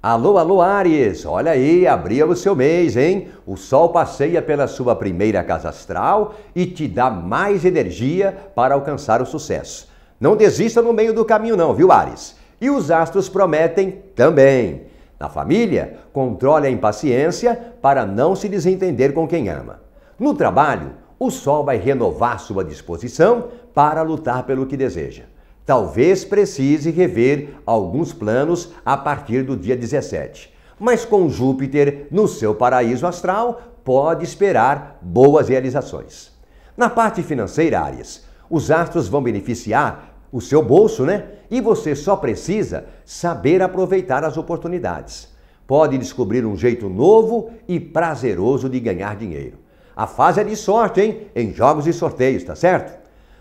Alô, alô, Ares! Olha aí, abria o seu mês, hein? O Sol passeia pela sua primeira casa astral e te dá mais energia para alcançar o sucesso. Não desista no meio do caminho, não, viu, Ares? E os astros prometem também. Na família, controle a impaciência para não se desentender com quem ama. No trabalho, o Sol vai renovar sua disposição para lutar pelo que deseja talvez precise rever alguns planos a partir do dia 17. Mas com Júpiter no seu paraíso astral, pode esperar boas realizações. Na parte financeira, Áries, os astros vão beneficiar o seu bolso, né? E você só precisa saber aproveitar as oportunidades. Pode descobrir um jeito novo e prazeroso de ganhar dinheiro. A fase é de sorte, hein? Em jogos e sorteios, tá certo?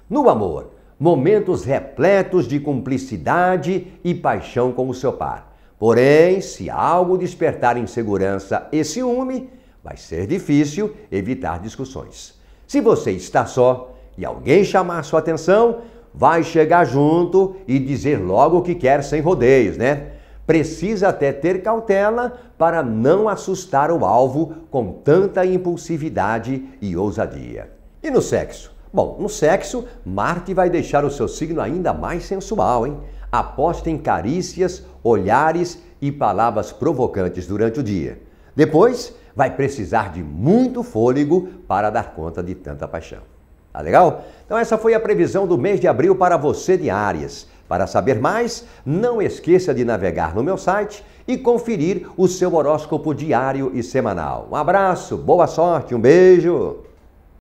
No amor, momentos repletos de cumplicidade e paixão com o seu par. Porém, se algo despertar insegurança e ciúme, vai ser difícil evitar discussões. Se você está só e alguém chamar sua atenção, vai chegar junto e dizer logo o que quer sem rodeios, né? Precisa até ter cautela para não assustar o alvo com tanta impulsividade e ousadia. E no sexo? Bom, no sexo, Marte vai deixar o seu signo ainda mais sensual, hein? Aposta em carícias, olhares e palavras provocantes durante o dia. Depois, vai precisar de muito fôlego para dar conta de tanta paixão. Tá legal? Então essa foi a previsão do mês de abril para você de Áries. Para saber mais, não esqueça de navegar no meu site e conferir o seu horóscopo diário e semanal. Um abraço, boa sorte, um beijo!